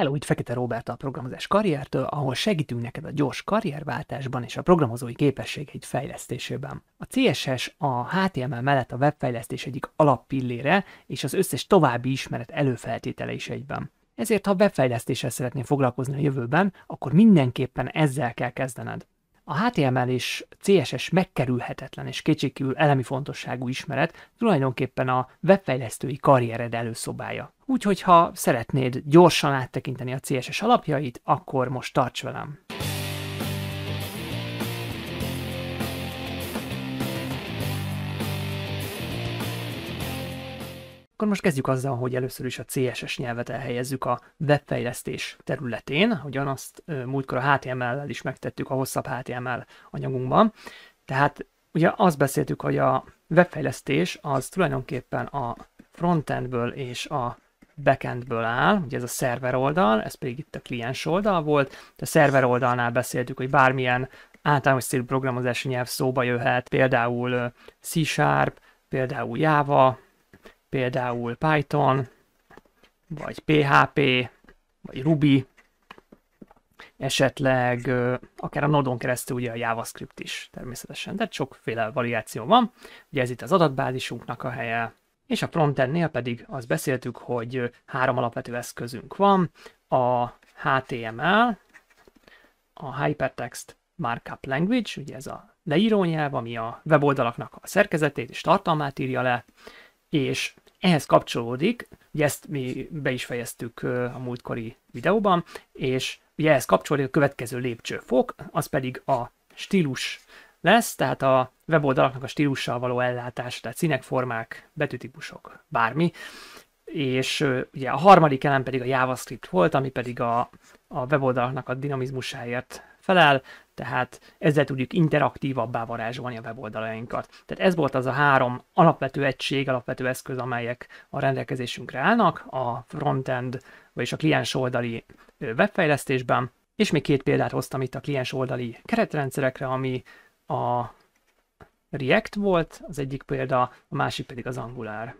Hello, itt Fekete Robert a programozás karriertől, ahol segítünk neked a gyors karrierváltásban és a programozói képességeid fejlesztésében. A CSS a HTML mellett a webfejlesztés egyik alappillére és az összes további ismeret előfeltétele is egyben. Ezért, ha webfejlesztéssel szeretnél foglalkozni a jövőben, akkor mindenképpen ezzel kell kezdened. A HTML és CSS megkerülhetetlen és kétségkívül elemi fontosságú ismeret tulajdonképpen a webfejlesztői karriered előszobája. Úgyhogy ha szeretnéd gyorsan áttekinteni a CSS alapjait, akkor most tarts velem! Akkor most kezdjük azzal, hogy először is a CSS nyelvet elhelyezzük a webfejlesztés területén, ugyanazt múltkor a HTML-lel is megtettük a hosszabb HTML anyagunkban. Tehát ugye azt beszéltük, hogy a webfejlesztés az tulajdonképpen a frontendből és a backendből áll, ugye ez a szerver oldal, ez pedig itt a kliens oldal volt, a szerver oldalnál beszéltük, hogy bármilyen általános célú programozási nyelv szóba jöhet, például C-Sharp, például Java, például Python, vagy PHP, vagy Ruby, esetleg akár a nodon keresztül ugye a JavaScript is természetesen, de sokféle variáció van. Ugye ez itt az adatbázisunknak a helye, és a frontendnél pedig azt beszéltük, hogy három alapvető eszközünk van, a HTML, a Hypertext Markup Language, ugye ez a leírónyelv, ami a weboldalaknak a szerkezetét és tartalmát írja le, és ehhez kapcsolódik, ugye ezt mi be is fejeztük a múltkori videóban, és ugye ehhez kapcsolódik a következő lépcsőfok, az pedig a stílus lesz, tehát a weboldalaknak a stílussal való ellátás, tehát színek, formák, betűtípusok, bármi. És ugye a harmadik elem pedig a JavaScript volt, ami pedig a, a weboldalaknak a dinamizmusáért felel, tehát ezzel tudjuk interaktívabbá varázsolni a weboldalainkat. Tehát ez volt az a három alapvető egység, alapvető eszköz, amelyek a rendelkezésünkre állnak a frontend, vagyis a kliens oldali webfejlesztésben, és még két példát hoztam itt a kliens oldali keretrendszerekre, ami a React volt, az egyik példa, a másik pedig az Angular.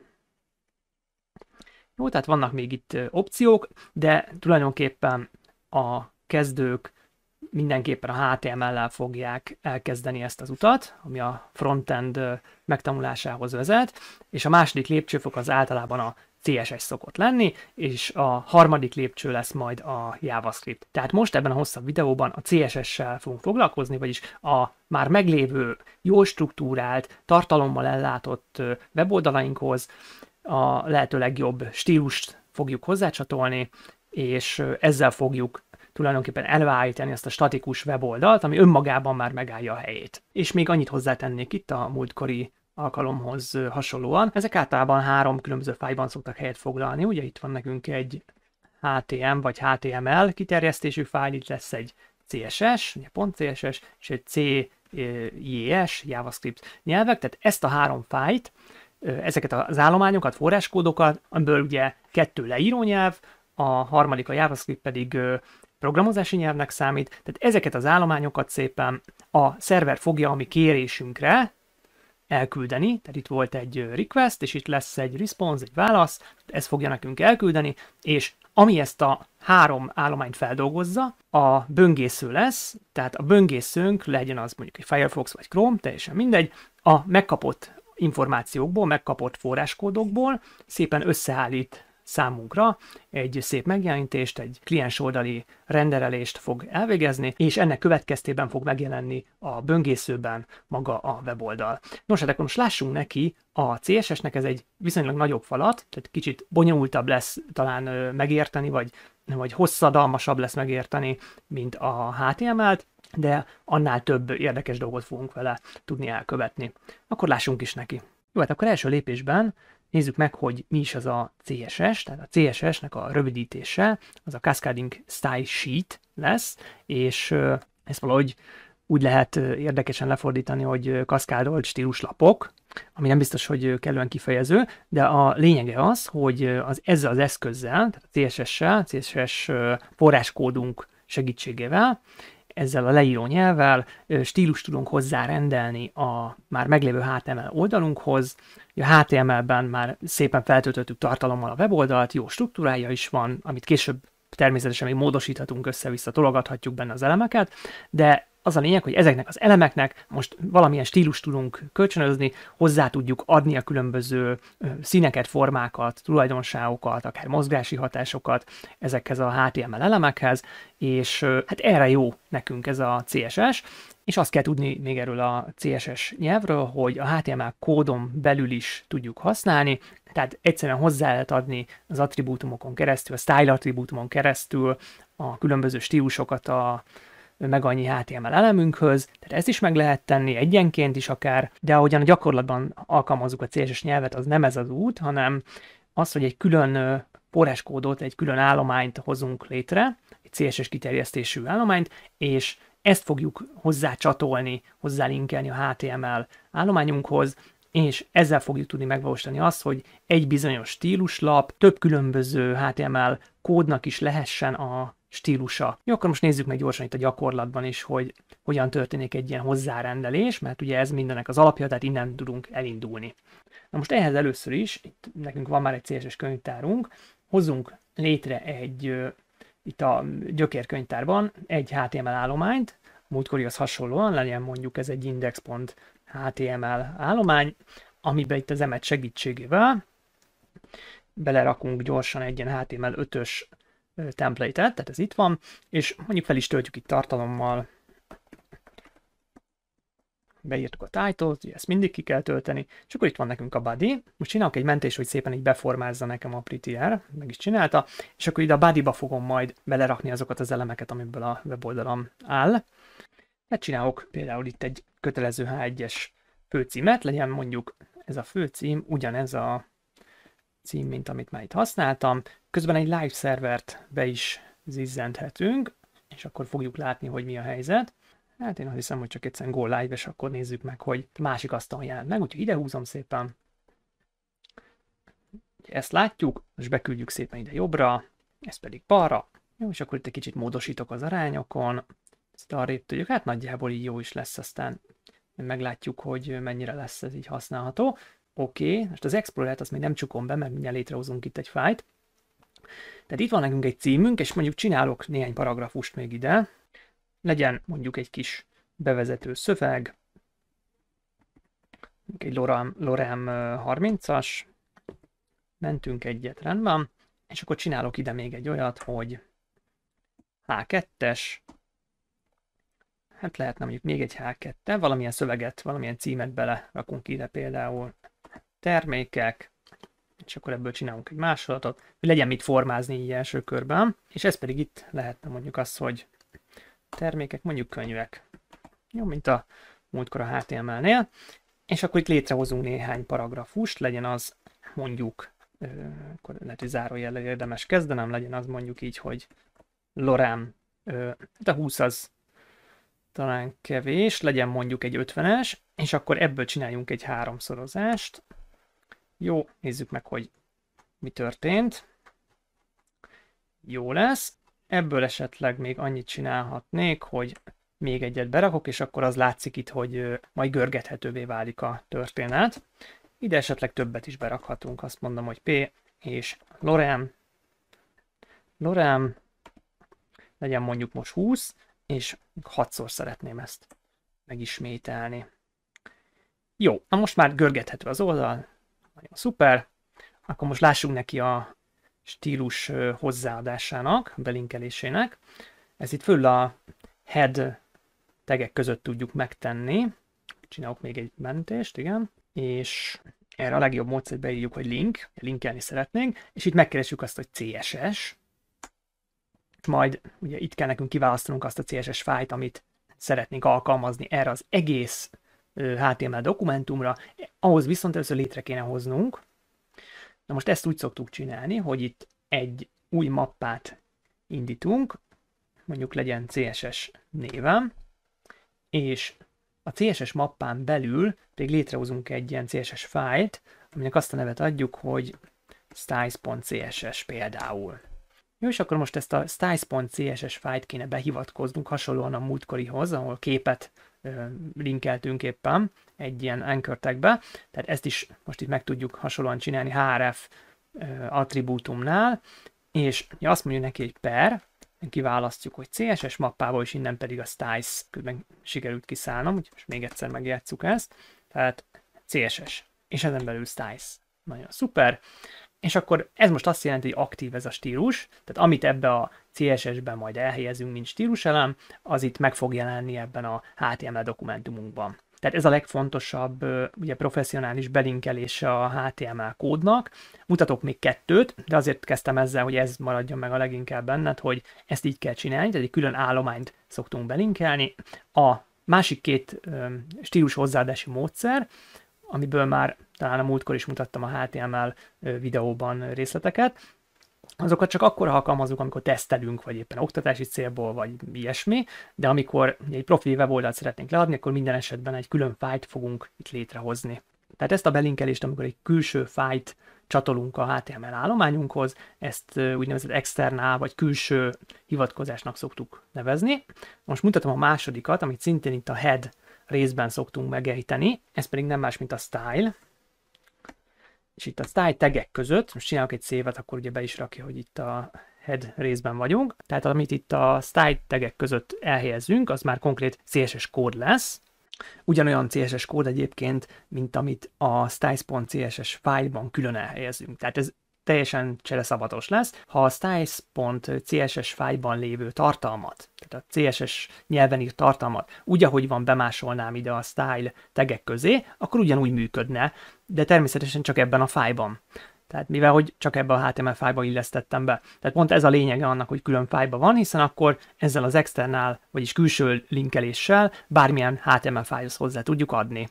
Jó, tehát vannak még itt opciók, de tulajdonképpen a kezdők mindenképpen a HTML-lel fogják elkezdeni ezt az utat, ami a frontend megtanulásához vezet, és a második lépcsőfok az általában a CSS szokott lenni, és a harmadik lépcső lesz majd a JavaScript. Tehát most ebben a hosszabb videóban a CSS-sel fogunk foglalkozni, vagyis a már meglévő, jól struktúrált, tartalommal ellátott weboldalainkhoz a lehető legjobb stílust fogjuk hozzácsatolni, és ezzel fogjuk tulajdonképpen elvállítani azt a statikus weboldalt, ami önmagában már megállja a helyét. És még annyit hozzátennék itt a múltkori alkalomhoz hasonlóan. Ezek általában három különböző fájban szoktak helyet foglalni. Ugye itt van nekünk egy HTM vagy HTML kiterjesztésű fájl, itt lesz egy CSS, ugye pont .css, és egy CJS, e JavaScript nyelvek, tehát ezt a három fájt, ezeket az állományokat, forráskódokat, amiből ugye kettő leíró nyelv, a harmadik a JavaScript pedig programozási nyelvnek számít, tehát ezeket az állományokat szépen a szerver fogja a mi kérésünkre elküldeni, tehát itt volt egy request, és itt lesz egy response, egy válasz, ez fogja nekünk elküldeni, és ami ezt a három állományt feldolgozza, a böngésző lesz, tehát a böngészőnk legyen az mondjuk egy Firefox vagy Chrome, teljesen mindegy, a megkapott információkból, megkapott forráskódokból szépen összeállít számunkra, egy szép megjelenítést, egy kliens oldali renderelést fog elvégezni, és ennek következtében fog megjelenni a böngészőben maga a weboldal. Nos, hát akkor most lássunk neki, a CSS-nek ez egy viszonylag nagyobb falat, tehát kicsit bonyolultabb lesz talán megérteni, vagy, vagy hosszadalmasabb lesz megérteni, mint a HTML-t, de annál több érdekes dolgot fogunk vele tudni elkövetni. Akkor lássunk is neki. Jó, hát akkor első lépésben Nézzük meg, hogy mi is az a CSS, tehát a CSS-nek a rövidítése, az a Cascading Style Sheet lesz, és ezt valahogy úgy lehet érdekesen lefordítani, hogy kaszkádolt stíluslapok, ami nem biztos, hogy kellően kifejező, de a lényege az, hogy az, ezzel az eszközzel, tehát a CSS-sel, CSS forráskódunk segítségével, ezzel a leíró nyelvvel stílus tudunk hozzárendelni a már meglévő HTML oldalunkhoz, a HTML-ben már szépen feltöltöttük tartalommal a weboldalt, jó struktúrája is van, amit később természetesen még módosíthatunk, össze-vissza tologathatjuk benne az elemeket, de az a lényeg, hogy ezeknek az elemeknek most valamilyen stílus tudunk kölcsönözni, hozzá tudjuk adni a különböző színeket, formákat, tulajdonságokat, akár mozgási hatásokat ezekhez a HTML elemekhez, és hát erre jó nekünk ez a CSS, és azt kell tudni még erről a CSS nyelvről, hogy a HTML kódon belül is tudjuk használni, tehát egyszerűen hozzá lehet adni az attribútumokon keresztül, a style attribútumon keresztül a különböző stílusokat a meg annyi HTML elemünkhöz, tehát ezt is meg lehet tenni egyenként is akár, de ahogyan a gyakorlatban alkalmazzuk a CSS nyelvet, az nem ez az út, hanem az, hogy egy külön forráskódot, egy külön állományt hozunk létre, egy CSS kiterjesztésű állományt, és ezt fogjuk hozzá csatolni, hozzá linkelni a HTML állományunkhoz, és ezzel fogjuk tudni megvalósítani azt, hogy egy bizonyos stíluslap több különböző HTML kódnak is lehessen a stílusa. Jó, akkor most nézzük meg gyorsan itt a gyakorlatban is, hogy hogyan történik egy ilyen hozzárendelés, mert ugye ez mindenek az alapja, tehát innen tudunk elindulni. Na most ehhez először is, itt nekünk van már egy CSS könyvtárunk, hozunk létre egy itt a gyökérkönyvtárban egy HTML állományt, múltkorihoz hasonlóan legyen mondjuk ez egy index.html állomány, amiben itt az emet segítségével belerakunk gyorsan egy ilyen HTML5-ös template-et, tehát ez itt van, és mondjuk fel is töltjük itt tartalommal, beírtuk a title-t, ezt mindig ki kell tölteni, és akkor itt van nekünk a body, most csinálok egy mentés, hogy szépen így beformázza nekem a prettier, meg is csinálta, és akkor ide a body-ba fogom majd belerakni azokat az elemeket, amiből a weboldalam áll. Hát csinálok, például itt egy kötelező H1-es főcímet, legyen mondjuk ez a főcím, ugyanez a cím, mint amit már itt használtam. Közben egy live szervert be is zizzenthetünk, és akkor fogjuk látni, hogy mi a helyzet. Hát én azt hiszem, hogy csak egyszerűen gól live, és akkor nézzük meg, hogy másik asztalon jelent meg, úgyhogy ide húzom szépen. Ezt látjuk, és beküldjük szépen ide jobbra, ez pedig balra. Jó, és akkor itt egy kicsit módosítok az arányokon, ezt arra tudjuk, hát nagyjából így jó is lesz, aztán meglátjuk, hogy mennyire lesz ez így használható. Oké, okay. most az Explorer-t azt még nem csukom be, mert mindjárt létrehozunk itt egy fájt. Tehát itt van nekünk egy címünk, és mondjuk csinálok néhány paragrafust még ide, legyen mondjuk egy kis bevezető szöveg, egy Lorem, Lorem 30-as, mentünk egyet, rendben, és akkor csinálok ide még egy olyat, hogy H2-es, hát lehetne mondjuk még egy H2, valamilyen szöveget, valamilyen címet bele rakunk ide például, termékek, és akkor ebből csinálunk egy másolatot, hogy legyen mit formázni így első körben, és ez pedig itt lehetne mondjuk az, hogy termékek, mondjuk könyvek. Jó, mint a múltkor a HTML-nél. És akkor itt létrehozunk néhány paragrafust, legyen az mondjuk, akkor lehet, hogy zárójellel érdemes kezdenem, legyen az mondjuk így, hogy Lorem. de 20 hát az talán kevés, legyen mondjuk egy 50-es, és akkor ebből csináljunk egy háromszorozást. Jó, nézzük meg, hogy mi történt. Jó lesz. Ebből esetleg még annyit csinálhatnék, hogy még egyet berakok, és akkor az látszik itt, hogy majd görgethetővé válik a történet. Ide esetleg többet is berakhatunk, azt mondom, hogy P és Lorem. Lorem legyen mondjuk most 20, és 6-szor szeretném ezt megismételni. Jó, na most már görgethető az oldal, nagyon szuper. Akkor most lássunk neki a stílus hozzáadásának, belinkelésének. Ez itt föl a head tegek között tudjuk megtenni. Csinálok még egy mentést, igen. És erre a legjobb módszert beírjuk, hogy link, linkelni szeretnénk, és itt megkeresjük azt, hogy CSS, és majd ugye itt kell nekünk kiválasztanunk azt a CSS fájt, amit szeretnénk alkalmazni erre az egész HTML dokumentumra, ahhoz viszont először létre kéne hoznunk Na most ezt úgy szoktuk csinálni, hogy itt egy új mappát indítunk, mondjuk legyen CSS névem, és a CSS mappán belül pedig létrehozunk egy ilyen CSS fájlt, aminek azt a nevet adjuk, hogy styles.css például. Jó, és akkor most ezt a styles.css fájlt kéne behivatkoznunk hasonlóan a múltkorihoz, ahol képet linkeltünk éppen egy ilyen anchor tagbe, tehát ezt is most itt meg tudjuk hasonlóan csinálni href attribútumnál, és azt mondjuk neki, egy per, kiválasztjuk, hogy CSS mappából, és innen pedig a styles, közben sikerült kiszállnom, úgyhogy most még egyszer megjátszuk ezt, tehát CSS, és ezen belül styles. Nagyon szuper és akkor ez most azt jelenti, hogy aktív ez a stílus, tehát amit ebbe a css be majd elhelyezünk, mint stíluselem, az itt meg fog jelenni ebben a HTML dokumentumunkban. Tehát ez a legfontosabb ugye professzionális belinkelése a HTML kódnak. Mutatok még kettőt, de azért kezdtem ezzel, hogy ez maradjon meg a leginkább benned, hogy ezt így kell csinálni, tehát egy külön állományt szoktunk belinkelni. A másik két stílus hozzáadási módszer, amiből már talán a múltkor is mutattam a HTML videóban részleteket, azokat csak akkor alkalmazunk, amikor tesztelünk, vagy éppen oktatási célból, vagy ilyesmi, de amikor egy profi weboldalt szeretnénk leadni, akkor minden esetben egy külön fájt fogunk itt létrehozni. Tehát ezt a belinkelést, amikor egy külső fájt csatolunk a HTML állományunkhoz, ezt úgynevezett externál vagy külső hivatkozásnak szoktuk nevezni. Most mutatom a másodikat, amit szintén itt a head részben szoktunk megejteni, ez pedig nem más, mint a style, és itt a style tagek között, most csinálok egy szévet, akkor ugye be is rakja, hogy itt a head részben vagyunk, tehát amit itt a style tagek között elhelyezünk, az már konkrét CSS kód lesz, ugyanolyan CSS kód egyébként, mint amit a styles.css fájlban külön elhelyezünk. Tehát ez teljesen csereszabatos lesz. Ha a styles.css fájlban lévő tartalmat, tehát a CSS nyelven írt tartalmat úgy, ahogy van bemásolnám ide a style tegek közé, akkor ugyanúgy működne, de természetesen csak ebben a fájban. Tehát mivel, hogy csak ebbe a HTML fájba illesztettem be. Tehát pont ez a lényege annak, hogy külön fájba van, hiszen akkor ezzel az externál, vagyis külső linkeléssel bármilyen HTML fájhoz hozzá tudjuk adni.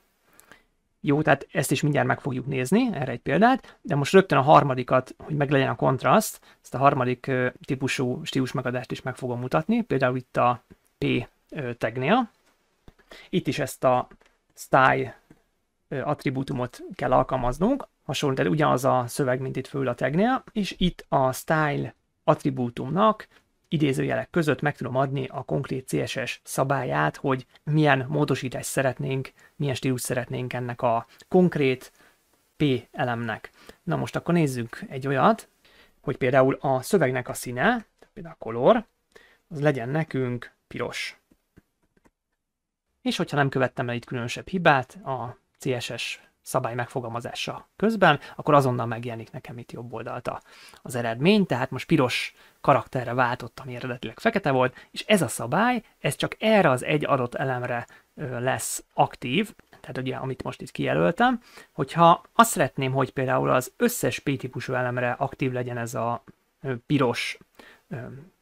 Jó, tehát ezt is mindjárt meg fogjuk nézni, erre egy példát, de most rögtön a harmadikat, hogy meglegyen a kontraszt, ezt a harmadik típusú stílus megadást is meg fogom mutatni, például itt a P tagnél. Itt is ezt a style attribútumot kell alkalmaznunk, hasonló, tehát ugyanaz a szöveg, mint itt föl a tegnél, és itt a style attribútumnak idézőjelek között meg tudom adni a konkrét CSS szabályát, hogy milyen módosítást szeretnénk, milyen stílus szeretnénk ennek a konkrét P elemnek. Na most akkor nézzünk egy olyat, hogy például a szövegnek a színe, például a color, az legyen nekünk piros. És hogyha nem követtem el itt különösebb hibát, a CSS szabály megfogalmazása közben, akkor azonnal megjelenik nekem itt jobb oldalta az eredmény, tehát most piros karakterre váltott, ami eredetileg fekete volt, és ez a szabály, ez csak erre az egy adott elemre lesz aktív, tehát ugye, amit most itt kijelöltem, hogyha azt szeretném, hogy például az összes P-típusú elemre aktív legyen ez a piros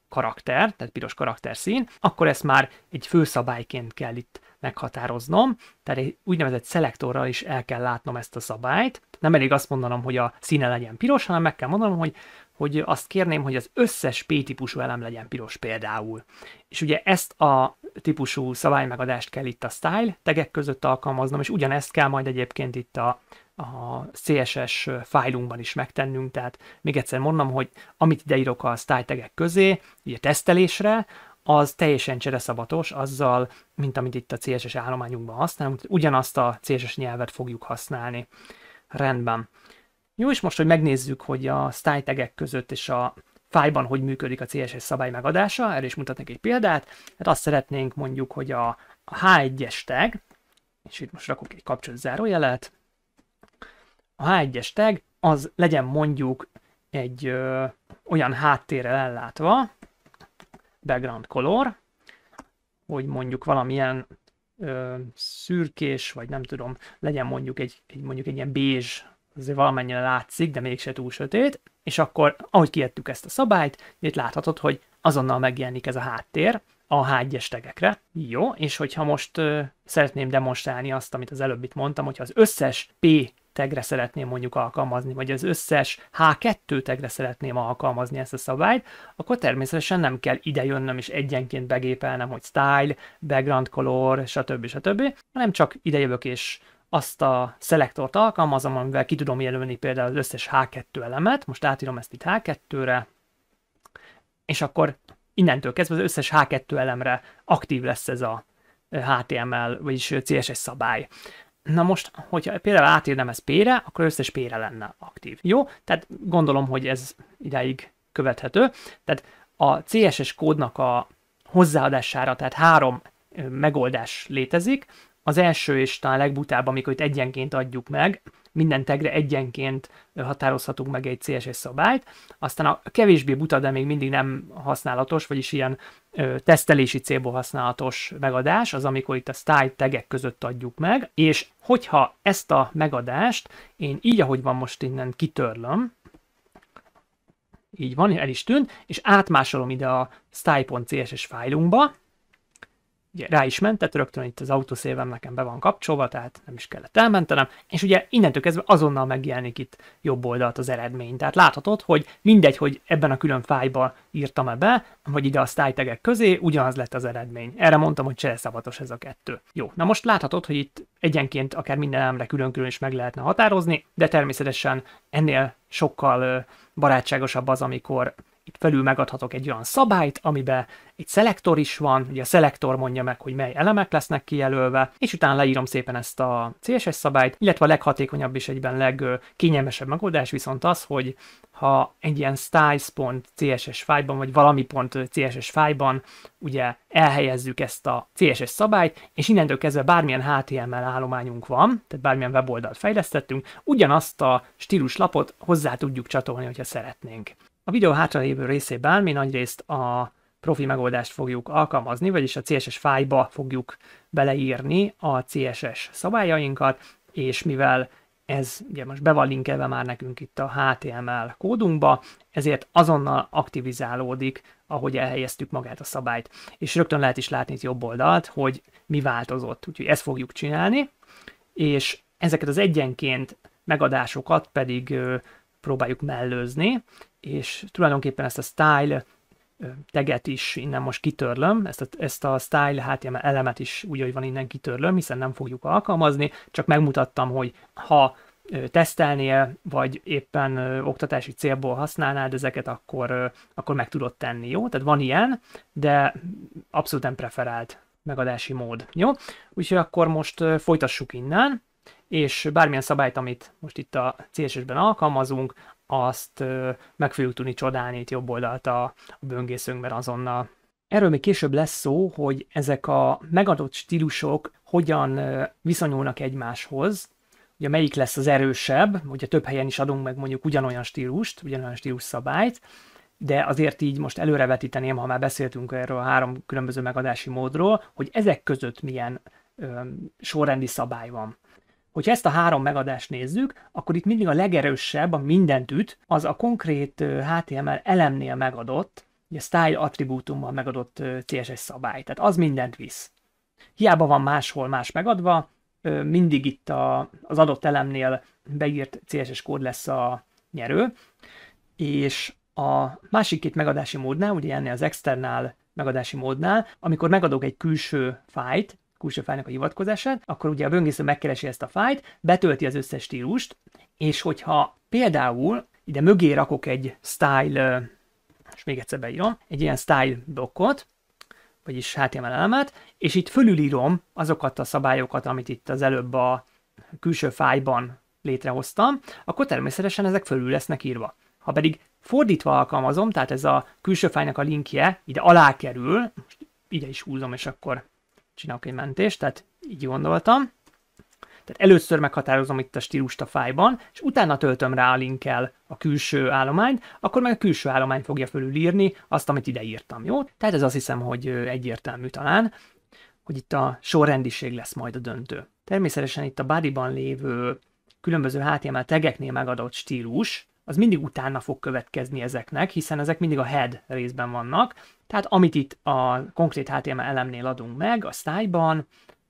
karakter, tehát piros karakterszín, akkor ezt már egy főszabályként kell itt meghatároznom, tehát egy úgynevezett szelektorral is el kell látnom ezt a szabályt. Nem elég azt mondanom, hogy a színe legyen piros, hanem meg kell mondanom, hogy hogy azt kérném, hogy az összes P-típusú elem legyen piros például. És ugye ezt a típusú szabálymegadást kell itt a style tegek között alkalmaznom, és ugyanezt kell majd egyébként itt a, a CSS fájlunkban is megtennünk, tehát még egyszer mondom, hogy amit ideírok a style tegek közé, ugye tesztelésre, az teljesen csereszabatos, azzal, mint amit itt a CSS állományunkban használunk, ugyanazt a CSS nyelvet fogjuk használni. Rendben. Jó, és most, hogy megnézzük, hogy a style tagek között és a fájban hogy működik a CSS szabály megadása, erre is mutatnék egy példát. Hát azt szeretnénk mondjuk, hogy a H1-es tag, és itt most rakok egy kapcsolat zárójelet, a H1-es tag az legyen mondjuk egy ö, olyan háttérrel ellátva, background color, hogy mondjuk valamilyen ö, szürkés, vagy nem tudom, legyen mondjuk egy, egy mondjuk egy ilyen bézs, azért valamennyire látszik, de mégse túl sötét, és akkor, ahogy kiettük ezt a szabályt, itt láthatod, hogy azonnal megjelenik ez a háttér a hágyes tegekre. Jó, és hogyha most ö, szeretném demonstrálni azt, amit az előbb itt mondtam, hogyha az összes P tegre szeretném mondjuk alkalmazni, vagy az összes H2 tegre szeretném alkalmazni ezt a szabályt, akkor természetesen nem kell ide jönnöm és egyenként begépelnem, hogy style, background color, stb. stb., hanem csak ide jövök és azt a szelektort alkalmazom, amivel ki tudom jelölni például az összes H2 elemet, most átírom ezt itt H2-re, és akkor innentől kezdve az összes H2 elemre aktív lesz ez a HTML, vagyis CSS szabály. Na most, hogyha például átírnám ezt P-re, akkor összes P-re lenne aktív. Jó? Tehát gondolom, hogy ez idáig követhető. Tehát a CSS kódnak a hozzáadására, tehát három megoldás létezik. Az első és talán legbutább, amikor itt egyenként adjuk meg, minden tegre egyenként határozhatunk meg egy CSS szabályt, aztán a kevésbé buta, de még mindig nem használatos, vagyis ilyen ö, tesztelési célból használatos megadás, az amikor itt a style tegek között adjuk meg, és hogyha ezt a megadást én így, ahogy van most innen kitörlöm, így van, el is tűnt, és átmásolom ide a style.css fájlunkba, ugye rá is mentett, rögtön itt az autószélben nekem be van kapcsolva, tehát nem is kellett elmentenem, és ugye innentől kezdve azonnal megjelenik itt jobb oldalt az eredmény. Tehát láthatod, hogy mindegy, hogy ebben a külön fájba írtam-e be, vagy ide a sztájtegek közé, ugyanaz lett az eredmény. Erre mondtam, hogy cseleszabatos ez a kettő. Jó, na most láthatod, hogy itt egyenként akár minden elemre külön-külön is meg lehetne határozni, de természetesen ennél sokkal barátságosabb az, amikor itt felül megadhatok egy olyan szabályt, amiben egy szelektor is van, ugye a szelektor mondja meg, hogy mely elemek lesznek kijelölve, és utána leírom szépen ezt a CSS szabályt, illetve a leghatékonyabb és egyben legkényelmesebb megoldás viszont az, hogy ha egy ilyen styles.css fájban, vagy valami pont CSS fájban ugye elhelyezzük ezt a CSS szabályt, és innentől kezdve bármilyen HTML állományunk van, tehát bármilyen weboldalt fejlesztettünk, ugyanazt a stíluslapot hozzá tudjuk csatolni, hogyha szeretnénk. A videó hátralévő részében mi nagyrészt a profi megoldást fogjuk alkalmazni, vagyis a CSS fájba fogjuk beleírni a CSS szabályainkat, és mivel ez ugye most be van linkelve már nekünk itt a HTML kódunkba, ezért azonnal aktivizálódik, ahogy elhelyeztük magát a szabályt. És rögtön lehet is látni itt jobb oldalt, hogy mi változott. Úgyhogy ezt fogjuk csinálni, és ezeket az egyenként megadásokat pedig próbáljuk mellőzni, és tulajdonképpen ezt a style teget is innen most kitörlöm, ezt a, ezt a style HTML elemet is úgy, hogy van innen kitörlöm, hiszen nem fogjuk alkalmazni, csak megmutattam, hogy ha tesztelnél, vagy éppen oktatási célból használnád ezeket, akkor, akkor meg tudod tenni, jó? Tehát van ilyen, de abszolút nem preferált megadási mód, jó? Úgyhogy akkor most folytassuk innen, és bármilyen szabályt, amit most itt a CSS-ben alkalmazunk, azt meg fogjuk tudni csodálni itt jobb oldalt a, böngészőnkben azonnal. Erről még később lesz szó, hogy ezek a megadott stílusok hogyan viszonyulnak egymáshoz, ugye melyik lesz az erősebb, ugye több helyen is adunk meg mondjuk ugyanolyan stílust, ugyanolyan stílus szabályt, de azért így most előrevetíteném, ha már beszéltünk erről a három különböző megadási módról, hogy ezek között milyen ö, sorrendi szabály van. Hogyha ezt a három megadást nézzük, akkor itt mindig a legerősebb, a mindent üt, az a konkrét HTML elemnél megadott, ugye style attribútummal megadott CSS szabály. Tehát az mindent visz. Hiába van máshol más megadva, mindig itt a, az adott elemnél beírt CSS kód lesz a nyerő, és a másik két megadási módnál, ugye ennél az externál megadási módnál, amikor megadok egy külső fájt, külső fájlnak a hivatkozását, akkor ugye a böngésző megkeresi ezt a fájt, betölti az összes stílust, és hogyha például ide mögé rakok egy style, és még egyszer beírom, egy ilyen style blokkot, vagyis HTML elemet, és itt fölülírom azokat a szabályokat, amit itt az előbb a külső fájban létrehoztam, akkor természetesen ezek fölül lesznek írva. Ha pedig fordítva alkalmazom, tehát ez a külső fájnak a linkje ide alá kerül, most ide is húzom, és akkor csinálok egy mentést, tehát így gondoltam. Tehát először meghatározom itt a stílust a fájban, és utána töltöm rá a linkkel a külső állományt, akkor meg a külső állomány fogja fölülírni azt, amit ide írtam, jó? Tehát ez azt hiszem, hogy egyértelmű talán, hogy itt a sorrendiség lesz majd a döntő. Természetesen itt a bodyban lévő különböző HTML tegeknél megadott stílus, az mindig utána fog következni ezeknek, hiszen ezek mindig a head részben vannak, tehát amit itt a konkrét HTML elemnél adunk meg, a style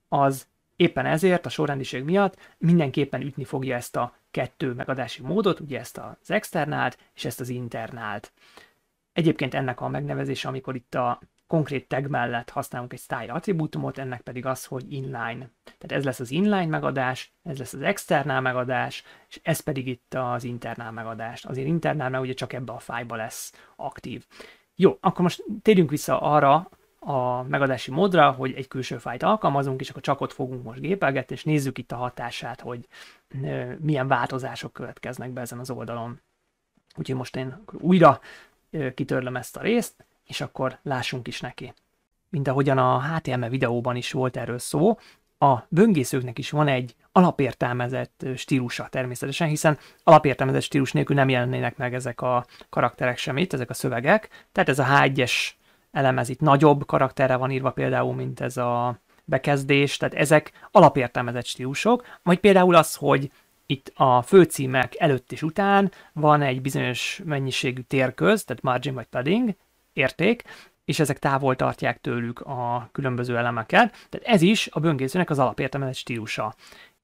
az éppen ezért a sorrendiség miatt mindenképpen ütni fogja ezt a kettő megadási módot, ugye ezt az externált és ezt az internált. Egyébként ennek a megnevezése, amikor itt a konkrét tag mellett használunk egy style attribútumot, ennek pedig az, hogy inline. Tehát ez lesz az inline megadás, ez lesz az externál megadás, és ez pedig itt az internál megadás. Azért internál, mert ugye csak ebbe a fájba lesz aktív. Jó, akkor most térjünk vissza arra a megadási módra, hogy egy külső fájt alkalmazunk, és akkor csak ott fogunk most gépelgetni, és nézzük itt a hatását, hogy milyen változások következnek be ezen az oldalon. Úgyhogy most én újra kitörlöm ezt a részt, és akkor lássunk is neki. Mint ahogyan a HTML videóban is volt erről szó, a böngészőknek is van egy alapértelmezett stílusa természetesen, hiszen alapértelmezett stílus nélkül nem jelennének meg ezek a karakterek sem itt, ezek a szövegek. Tehát ez a H1-es elem, ez itt nagyobb karakterre van írva például, mint ez a bekezdés, tehát ezek alapértelmezett stílusok, vagy például az, hogy itt a főcímek előtt és után van egy bizonyos mennyiségű térköz, tehát margin vagy padding, érték, és ezek távol tartják tőlük a különböző elemeket. Tehát ez is a böngészőnek az alapértelmet stílusa.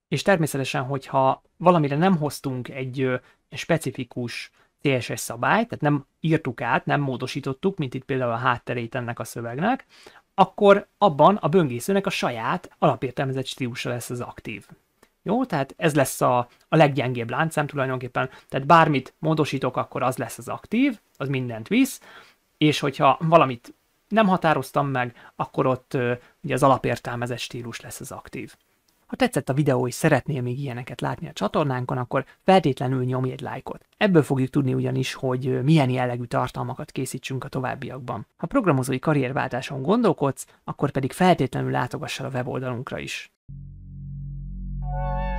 És természetesen, hogyha valamire nem hoztunk egy specifikus CSS szabályt, tehát nem írtuk át, nem módosítottuk, mint itt például a hátterét ennek a szövegnek, akkor abban a böngészőnek a saját alapértelmezett stílusa lesz az aktív. Jó, tehát ez lesz a, a leggyengébb láncszem tulajdonképpen, tehát bármit módosítok, akkor az lesz az aktív, az mindent visz, és hogyha valamit nem határoztam meg, akkor ott ugye az alapértelmezett stílus lesz az aktív. Ha tetszett a videó és szeretnél még ilyeneket látni a csatornánkon, akkor feltétlenül nyomj egy lájkot. Ebből fogjuk tudni ugyanis, hogy milyen jellegű tartalmakat készítsünk a továbbiakban. Ha programozói karrierváltáson gondolkodsz, akkor pedig feltétlenül látogass el a weboldalunkra is. thank you